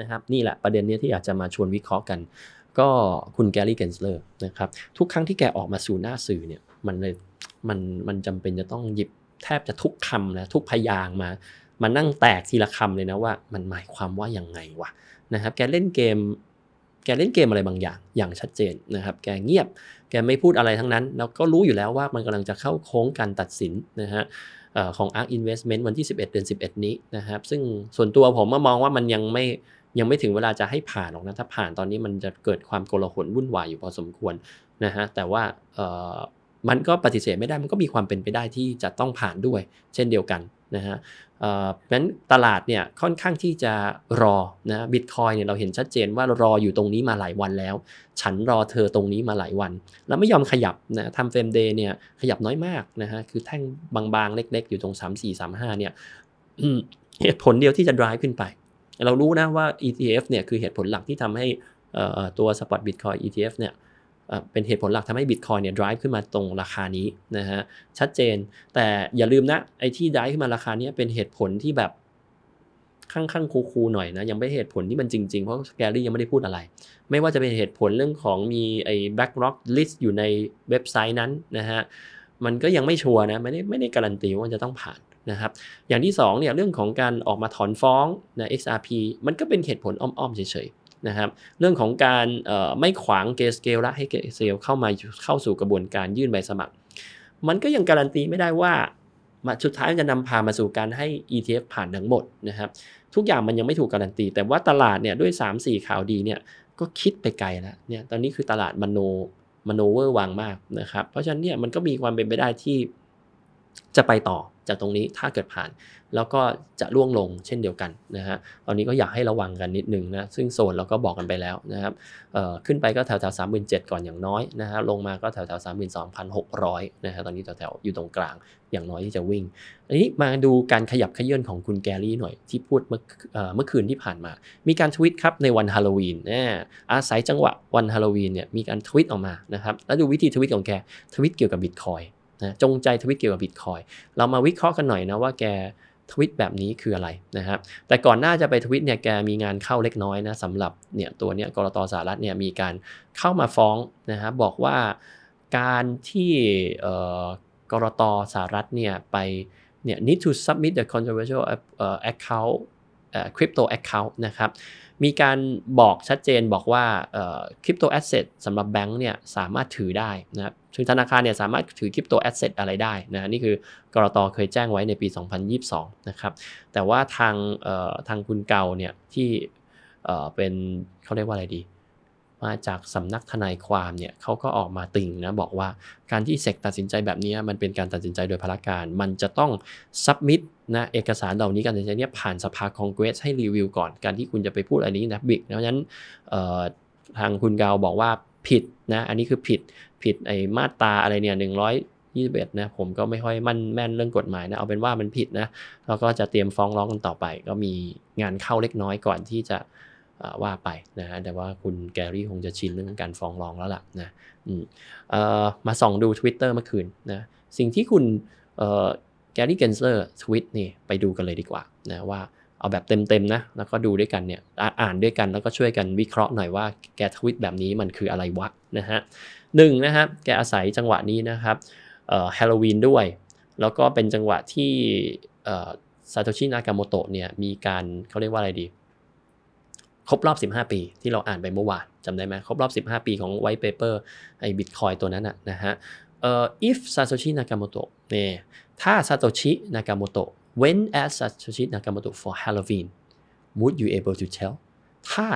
นะครับนี่แหละประเด็นนี้ที่อยากจะมาชวนวิเคราะห์กันก็คุณแกรี่เกนสเลอร์นะครับทุกครั้งที่แกออกมาสู่หน้าสื่อเนี่ยมันเลยมันมันจำเป็นจะต้องหยิบแทบจะทุกคำนะทุกพยางมามานั่งแตกทีละคำเลยนะว่า มันหมายความว่าอย่างไงวะนะครับแกเล่นเกม แกเล่นเกมอะไรบางอย่าง อย่างชัดเจนนะครับแกเงียบ แกไม่พูดอะไรทั้งนั้นแล้วก็รู้อยู่แล้วว่ามันกำลังจะเข้าโค้งการตัดสินนะฮะของ ARK Investment วันที่11เดือน11 นี้นะครับซึ่งส่วนตัวผมมมองว่ามันยังไม่ยังไม่ถึงเวลาจะให้ผ่านหรอกนะถ้าผ่านตอนนี้มันจะเกิดความโกลาหลวุ่นวายอยู่พอสมควรนะฮะแต่ว่ามันก็ปฏิเสธไม่ได้มันก็มีความเป็นไปได้ที่จะต้องผ่านด้วย เช่นเดียวกันนะฮะเพราะฉะนั้นตลาดเนี่ยค่อนข้างที่จะรอนะบิตคอยเนี่ยเราเห็นชัดเจนว่ารออยู่ตรงนี้มาหลายวันแล้ว ฉันรอเธอตรงนี้มาหลายวันแล้วไม่ยอมขยับนะทำเฟรมเดย์เนี่ยขยับน้อยมากนะฮะคือแท่งบางๆเล็กๆ อยู่ตรง 3 4 3 5เนี่ยเหตุผลเดียวที่จะ drive ขึ้นไปเรารู้นะว่า ETF เนี่ยคือเหตุผลหลักที่ทำให้ตัว Spot Bitcoin ETF เนี่ยเป็นเหตุผลหลักทำให้ Bitcoin เนี่ย drive ขึ้นมาตรงราคานี้นะฮะชัดเจน แต่อย่าลืมนะไอ้ที่ drive ขึ้นมาราคานี้เป็นเหตุผลที่แบบข้างงคูๆหน่อยนะยังไม่เหตุผลที่มันจริงๆเพราะแกรี่ยังไม่ได้พูดอะไรไม่ว่าจะเป็นเหตุผลเรื่องของมีไอ้ b l a c k ็ o กล list อยู่ในเว็บไซต์นั้นนะฮะมันก็ยังไม่ชัวร์นะไม่ได้ไม่ได้การันตีว่าจะต้องผ่านนะครับอย่างที่2เนี่ยเรื่องของการออกมาถอนฟ้องนะ XRP มันก็เป็นเหตุผลอ้อมๆเฉยๆนะครับเรื่องของการไม่ขวางเกสเกลและให้เกสเกลเข้ามาเข้าสู่กระบวนการยื่นใบสมัคร มันก็ยังการันตีไม่ได้ว่ามาสุดท้ายจะนำพามาสู่การให้ ETF ผ่านทั้งหมดนะครับทุกอย่างมันยังไม่ถูกการันตีแต่ว่าตลาดเนี่ยด้วย 3-4 ข่าวดีเนี่ยก็คิดไปไกลแล้วเนี่ยตอนนี้คือตลาดมโนมโนเวอร์วางมากนะครับเพราะฉะนั้นเนี่ยมันก็มีความเป็นไปได้ที่จะไปต่อจากตรงนี้ถ้าเกิดผ่านแล้วก็จะล่วงลงเช่นเดียวกันนะฮะตอนนี้ก็อยากให้ระวังกันนิดนึงนะซึ่งโซนเราก็บอกกันไปแล้วนะครับขึ้นไปก็แถวแถวสามหมื่นเจ็ดก่อนอย่างน้อยนะฮะลงมาก็แถวแถวสามหมื่นสองพันหกร้อยนะฮะตอนนี้แถวแถวอยู่ตรงกลางอย่างน้อยที่จะวิ่งอันนี้มาดูการขยับขยื่นของคุณแกรี่หน่อย ที่พูดเมื่อเมื่อคืนที่ผ่านมา มีการทวิตครับในวันฮาโลวีนนอาศัยจังหวะวันฮาโลวีนเนี่ยมีการทวิตออกมานะครับแล้วดูวิธีทวิตของแกทวิตเกี่ยวกับบิตคอยนะจงใจทวิตเกี่ยวกับบิตคอยเรามาวิเคราะห์กันหน่อยนะว่าแกทวิตแบบนี้คืออะไรนะครับแต่ก่อนหน้าจะไปทวิตเนี่ยแกมีงานเข้าเล็กน้อยนะสำหรับเนี่ยตัวเนี่ยกรตสารัฐเนี่ยมีการเข้ามาฟ้องนะครับบอกว่าการที่กรตสารัฐเนี่ยไปเนี่ย need to submit the controversial account คริปโตแอคเคาท์นะครับ มีการบอกชัดเจนบอกว่าคริปโตแอสเซทสำหรับแบงก์เนี่ยสามารถถือได้นะครับธนาคารเนี่ยสามารถถือคริปโตแอสเซทอะไรได้นะ นี่คือกรตเคยแจ้งไว้ในปี 2022นะครับ แต่ว่าทางทางคุณเกาเนี่ยที่เป็นเขาเรียกว่าอะไรดี มาจากสำนักทนายความเนี่ยเขาก็ออกมาติงนะบอกว่าการที่เซกตัดสินใจแบบนี้มันเป็นการตัดสินใจโดยพาราการ มันจะต้องซับมิดนะเอกสารเหล่านี้การตัดสินใจเนี่ยผ่านสภาคองเกรสให้รีวิวก่อนการที่คุณจะไปพูดอันนี้นะบิ๊กเพราะฉะนั้นทางคุณกาวบอกว่าผิดนะอันนี้คือผิดผิดไอ้มาตาอะไรเนี่ยหนึ่งร้อยยี่สิบเอ็ดนะผมก็ไม่ค่อยมั่นแม่นเรื่องกฎหมายนะเอาเป็นว่ามันผิดนะแล้วก็จะเตรียมฟ้องร้องกันต่อไป ก็มีงานเข้าเล็กน้อยก่อนที่จะว่าไปนะฮะแต่ว่าคุณแกรี่คงจะชินเรื่องการฟ้องร้องแล้วล่ะนะมาส่องดู Twitter เมื่อคืนนะสิ่งที่คุณแกรี่เกนเซอร์ทวิตนี่ไปดูกันเลยดีกว่านะว่าเอาแบบเต็มๆนะแล้วก็ดูด้วยกันเนี่ยอ่านด้วยกันแล้วก็ช่วยกันวิเคราะห์หน่อยว่าแกทวิตแบบนี้มันคืออะไรวะนะฮะหนึ่งนะฮะแกอาศัยจังหวะนี้นะครับเอ่อฮาโลวีนด้วยแล้วก็เป็นจังหวะที่เอ่อซาโตชิ นากาโมโตะเนี่ยมีการเขาเรียกว่าอะไรดีครบรอบ 15 ปีที่เราอ่านไปเมื่อวานจำได้ไหมครบรอบ 15 ปีของไวท์เปเปอร์ไอ้บิตคอยตัวนั้นนะฮะเอ่อ if Satoshi Nakamoto เนี่ย ถ้า Satoshi Nakamoto when as Satoshi Nakamoto for Halloween would you able to tell ถ้า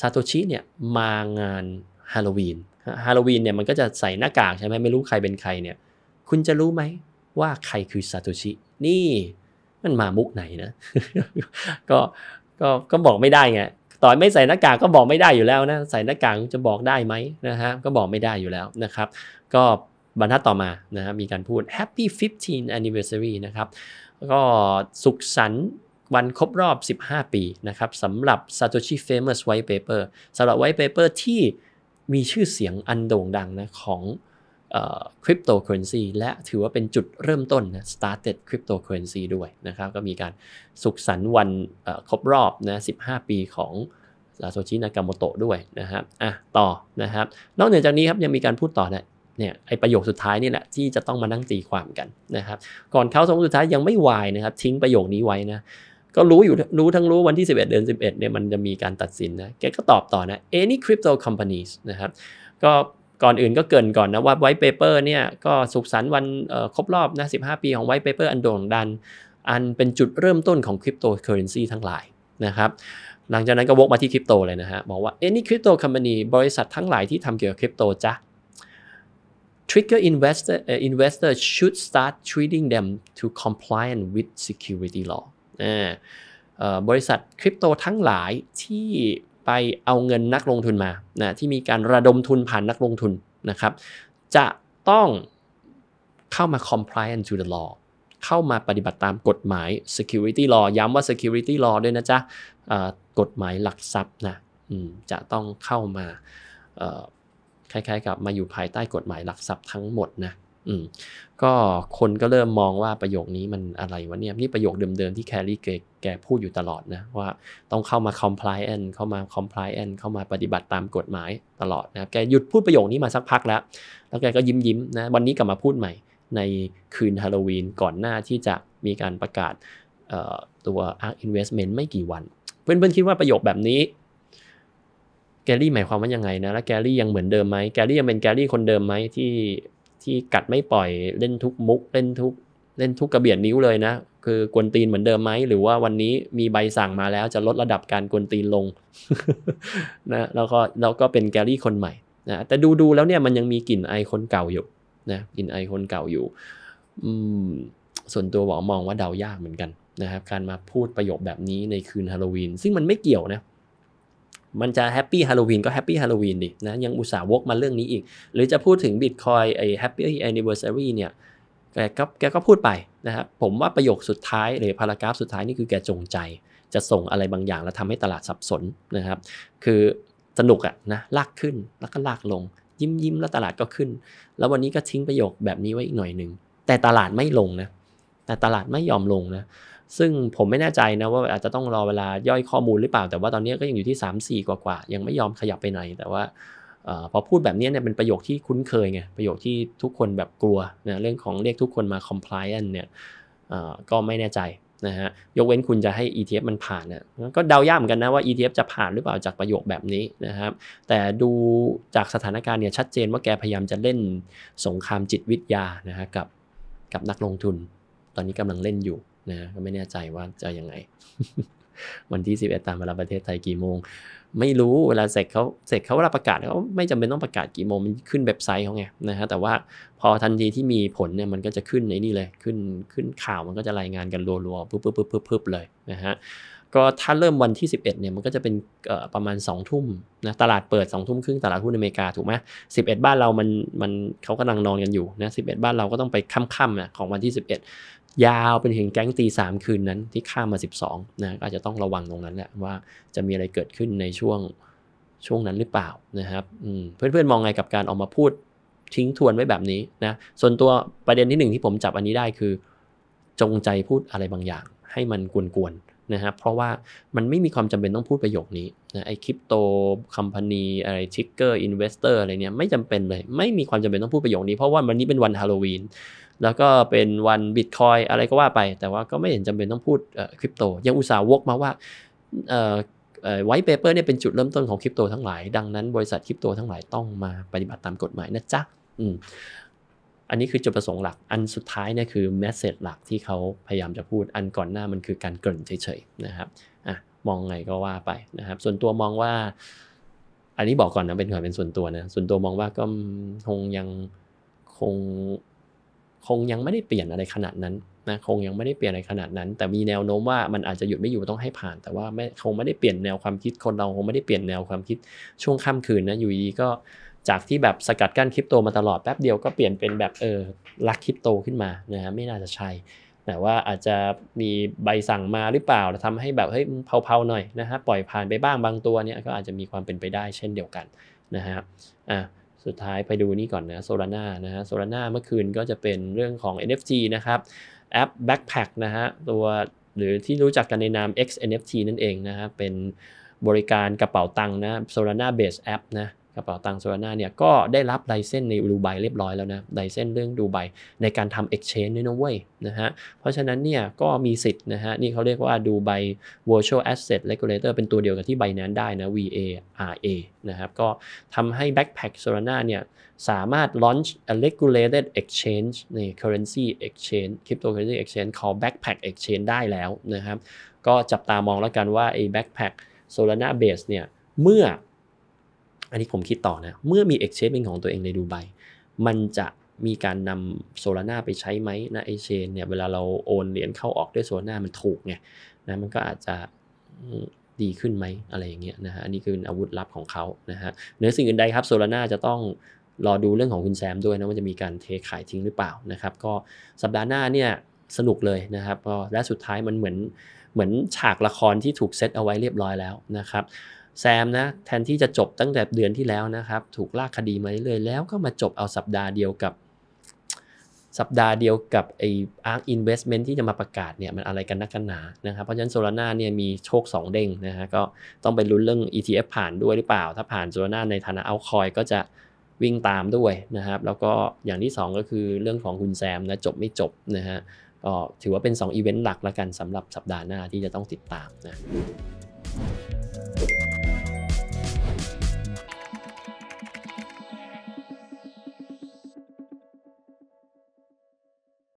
Satoshi เนี่ย มางานฮาโลวีน ฮาโลวีนเนี่ยมันก็จะใส่หน้ากากใช่ไหมไม่รู้ใครเป็นใครเนี่ย คุณจะรู้ไหมว่าใครคือซาโตชินี่มันมามุกไหนนะ ก็ ก็ ก็บอกไม่ได้ไง ต่อไม่ใส่หน้ากากก็บอกไม่ได้อยู่แล้วนะ ใส่หน้ากากจะบอกได้ไหมนะฮะ ก็บอกไม่ได้อยู่แล้วนะครับ ก็บรรทัดต่อมานะครับมีการพูด Happy 15 Anniversary นะครับก็สุขสันต์วันครบรอบ 15 ปีนะครับสำหรับ Satoshi Famous White Paper สำหรับ White Paper ที่มีชื่อเสียงอันโด่งดังนะของคริปโตเคอเรนซีและถือว่าเป็นจุดเริ่มต้นนะ started cryptocurrency ด้วยนะครับก็มีการสุขสันต์วันครบรอบนะ15 ปีของซาโตชินากามโตะด้วยนะครับอ่ะต่อนะครับนอกเหนือจากนี้ครับยังมีการพูดต่อนะเนี่ยไอประโยคสุดท้ายนี่แหละที่จะต้องมานั่งตีความกันนะครับก่อนเข้าสองสุดท้ายยังไม่วายนะครับทิ้งประโยคนี้ไว้นะก็รู้อยู่รู้ทั้งรู้วันที่ 11 เดือน11เนี่ยมันจะมีการตัดสินนะแกก็ตอบต่อนะ any crypto companies นะครับก็ก่อนอื่นก็เกินก่อนนะว่าไวท์เปเปอร์เนี่ยก็สุขสันต์วันครบรอบนะ15 ปีของไวท์เปเปอร์อันโด่งดังอันเป็นจุดเริ่มต้นของคริปโตเคอเรนซีทั้งหลายนะครับหลังจากนั้นก็วกมาที่คริปโตเลยนะฮะบอกว่า any crypto company บริษัททั้งหลายที่ทำเกี่ยวกับคริปโตจ้ะ trigger investor uh, investors h o u l d start treating them to compliant with security law บริษัทคริปโตทั้งหลายที่ไปเอาเงินนักลงทุนมานะที่มีการระดมทุนผ่านนักลงทุนนะครับจะต้องเข้ามา compliant to the law เข้ามาปฏิบัติตามกฎหมาย security law ย้ำว่า security law ด้วยนะจ๊ะกฎหมายหลักทรัพย์นะจะต้องเข้ามาคล้ายๆกับมาอยู่ภายใต้กฎหมายหลักทรัพย์ทั้งหมดนะ อืมก็คนก็เริ่มมองว่าประโยคนี้มันอะไรวะเนี่ยนี่ประโยคเดิมๆ ที่แคลรี่เกแกพูดอยู่ตลอดนะว่า ต้องเข้ามา compliant เข้ามา compliant เข้ามาปฏิบัติตามกฎหมายตลอดนะครับแกหยุดพูดประโยคนี้มาสักพักแล้ว แล้วแกก็ยิ้มยิ้มนะวันนี้กลับมาพูดใหม่ ในคืนฮาโลวีนก่อนหน้าที่จะมีการประกาศตัว ARK Investment ไม่กี่วัน เพื่อนๆคิดว่าประโยคแบบนี้แกลลี่หมายความว่ายังไงนะแล้วแกลลี่ยังเหมือนเดิมไหมแกลลี่ยังเป็นแกลลี่คนเดิมไหมที่ที่กัดไม่ปล่อยเล่นทุกมุกเล่นทุก เล่นทุกกระเบียดนิ้วเลยนะคือกวนตีนเหมือนเดิมไหมหรือว่าวันนี้มีใบสั่งมาแล้ว จะลดระดับการกวนตีนลงนะแล้วก็แล้วก็เป็นแกลลี่คนใหม่นะแต่ดูดูแล้วเนี่ยมันยังมีกลิ่นไอคนเก่าอยู่นะกลิ่นไอคนเก่าอยู่อืมส่วนตัวหวอมองว่าเดายากเหมือนกันนะครับการมาพูดประโยคแบบนี้ในคืนฮาโลวีนซึ่งมันไม่เกี่ยวนะมันจะแฮปปี้ฮาโลวีนก็แฮปปี้ฮาโลวีนดินะยังอุตส่าห์วกมาเรื่องนี้อีก หรือจะพูดถึงบิตคอยไอ้แฮปปี้แอนนิเวอร์ซารีเนี่ยแกก็แกก็พูดไปนะครับผมว่าประโยคสุดท้าย หรือพารากราฟสุดท้ายนี่คือแกจงใจ จะส่งอะไรบางอย่าง แล้วทำให้ตลาดสับสนนะครับ คือสนุกอะนะลากขึ้นแล้วก็ลากลง ยิ้มยิ้มแล้วตลาดก็ขึ้น แล้ววันนี้ก็ทิ้งประโยคแบบนี้ไว้อีกหน่อยหนึ่งแต่ตลาดไม่ลงนะแต่ตลาดไม่ยอมลงนะซึ่งผมไม่แน่ใจนะว่าอาจจะต้องรอเวลาย่อยข้อมูลหรือเปล่าแต่ว่าตอนนี้ก็ยังอยู่ที่ 3 4 กว่ากว่ายังไม่ยอมขยับไปไหนแต่ว่าอพอพูดแบบนี้เนี่ยเป็นประโยคที่คุ้นเคยไงประโยคที่ทุกคนแบบกลัวนะเรื่องของเรียกทุกคนมา compliance เนี่ยก็ไม่แน่ใจนะฮะยกเว้นคุณจะให้ ETF มันผ่านนะก็เดายากเหมือนกันนะว่า ETF จะผ่านหรือเปล่าจากประโยคแบบนี้นะครับแต่ดูจากสถานการณ์เนี่ยชัดเจน ว่าแกพยายามจะเล่นสงครามจิตวิทยานะฮะกับกับนักลงทุนตอนนี้กำลังเล่นอยู่นะก็ไม่แน่ใจว่าจะยังไงวันที่ 11 ตามเวลาประเทศไทยกี่โมง ไม่รู้เวลาเสร็จเขาเสร็จเขาเวลาประกาศเขาไม่จำเป็นต้องประกาศกี่โมงมันขึ้นเว็บไซต์เขาไงนะฮะแต่ว่าพอทันทีที่มีผลเนี่ยมันก็จะขึ้นในนี่เลยขึ้นขึ้นข่าวมันก็จะรายงานกันรัวๆปุ๊บปุ๊บปุ๊บปุ๊บเลยนะฮะก็ถ้าเริ่มวันที่ 11เนี่ยมันก็จะเป็นประมาณ2ทุ่มนะตลาดเปิด2ทุ่มครึ่งตลาดหุ้นอเมริกาถูกไหมสิบ้านเรามันมันเขากำลังนอนกันอยู่นะสิบ้านเราก็ต้องไปค่ำๆนะของวันที่ 11ยาวเป็นห็งแก๊งตีสามคืนนั้นที่ข้ามมา 12นะก็อาจจะต้องระวังตรงนั้นแหละว่าจะมีอะไรเกิดขึ้นในช่วงช่วงนั้นหรือเปล่านะครับเพื่อนเพื่อนมองไงกับการออกมาพูดทิ้งทวนไว้แบบนี้นะส่วนตัวประเด็นที่หนึ่งที่ผมจับอันนี้ได้คือ จงใจพูดอะไรบางอย่าง ให้มันกวนๆนะครับเพราะว่ามันไม่มีความจำเป็นต้องพูดประโยคนี้นะไอคริปโตคัมพานีอะไรทิกเกอร์ อินเวสเตอร์อะไรเนี่ยไม่จำเป็นเลยไม่มีความจำเป็นต้องพูดประโยคนี้เพราะว่าวันนี้เป็นวันฮาโลวีนแล้วก็เป็นวันบิตคอยอะไรก็ว่าไปแต่ว่าก็ไม่เห็นจำเป็นต้องพูดคริปโตยังอุตส่าห์วกมาว่าไวท์เปเปอร์เนี่ยเป็นจุดเริ่มต้นของคริปโตทั้งหลายดังนั้นบริษัทคริปโตทั้งหลายต้องมาปฏิบัติตามกฎหมายนะจ๊ะอันนี้คือจุดประสงค์หลัก อันสุดท้ายเนี่ยคือแมสเซจหลักที่เขาพยายามจะพูด อันก่อนหน้ามันคือการเกริ่นเฉยๆนะครับ อ่ะมองไงก็ว่าไปนะครับ ส่วนตัวมองว่า อันนี้บอกก่อนนะเป็นควเป็นส่วนตัวนะ ส่วนตัวมองว่าก็คงยังคงคงยังไม่ได้เปลี่ยนอะไรขนาดนั้นนะคงยังไม่ได้เปลี่ยนอะไรขนาดนั้น แต่มีแนวโน้มว่ามันอาจจะหยุดไม่อยู่ต้องให้ผ่าน แต่ว่าไม่คงไม่ได้เปลี่ยนแนวความคิดคนเราคงไม่ได้เปลี่ยนแนวความคิด ช่วงค่ำคืนนะอยู่ดีก็จากที่แบบสกัดกั้นคริปโตมาตลอดแป๊บเดียวก็เปลี่ยนเป็นแบบเออรักคริปโตขึ้นมานะฮะไม่น่าจะใช่แต่ว่าอาจจะมีใบสั่งมาหรือเปล่าทำให้แบบเฮ้ยเผาๆหน่อยนะฮะปล่อยผ่านไปบ้างบางตัวเนี่ยก็อาจจะมีความเป็นไปได้เช่นเดียวกันนะฮะอ่ะสุดท้ายไปดูนี่ก่อนนะโซลาร่านะฮะโซลาร่าเมื่อคืนก็จะเป็นเรื่องของ NFT นะครับแอป Backpack นะฮะตัวหรือที่รู้จักกันในนาม X NFT นั่นเองนะฮะเป็นบริการกระเป๋าตังค์นะโซลา n ่าเบสแอปนะกระเป๋าตังค์โซลาร่าเนี่ยก็ได้รับไลเซนในดูไบเรียบร้อยแล้วนะไลเซนเรื่องดูไบในการทำเอ็กชแนนด้วยนะเว้ยนะฮะเพราะฉะนั้นเนี่ยก็มีสิทธิ์นะฮะนี่เขาเรียกว่าดูไบ virtual asset regulator เป็นตัวเดียวกับที่ไบแนนได้นะ VARA นะครับก็ทำให้ backpack Solana เนี่ยสามารถ launch a regulated exchange ใน currency exchange cryptocurrency exchange called backpack exchange ได้แล้วนะครับก็จับตามองแล้วกันว่าไอ้ backpack Solana base เนี่ยเมื่ออันนี้ผมคิดต่อนะเมื่อมี exchange เป็นของตัวเองในดูไบมันจะมีการนำโซลาร่าไปใช้ไหมนะไอเชนเนี่ยเวลาเราโอนเหรียญเข้าออกด้วยโซลาร่ามันถูกไงนะมันก็อาจจะดีขึ้นไหมอะไรอย่างเงี้ยนะฮะอันนี้คืออาวุธลับของเขานะฮะเหนือสิ่งอื่นใดครับโซลาร่าจะต้องรอดูเรื่องของคุณแซมด้วยนะว่าจะมีการเทขายทิ้งหรือเปล่านะครับก็สัปดาห์หน้าเนี่ยสนุกเลยนะครับและสุดท้ายมันเหมือนเหมือนฉากละครที่ถูกเซตเอาไว้เรียบร้อยแล้วนะครับแซมนะแทนที่จะจบตั้งแต่เดือนที่แล้วนะครับถูกลากคดีมาเรื่อยๆแล้วก็มาจบเอาสัปดาห์เดียวกับสัปดาห์เดียวกับไออาร์คอินเวสเมนที่จะมาประกาศเนี่ยมันอะไรกันนักกันหนานะครับเพราะฉะนั้นโซลาร่าเนี่ยมีโชค2 เด้งนะฮะก็ต้องไปลุ้นเรื่อง ETF ผ่านด้วยหรือเปล่า ถ้าผ่านโซลาร่าในฐานะเอาคอยก็จะวิ่งตามด้วยนะครับแล้วก็อย่างที่2ก็คือเรื่องของคุณแซมนะจบไม่จบนะฮะก็ถือว่าเป็น2อีเวนต์หลักแล้วกันสำหรับสัปดาห์หน้าที่จะต้องติดตามนะ Thank you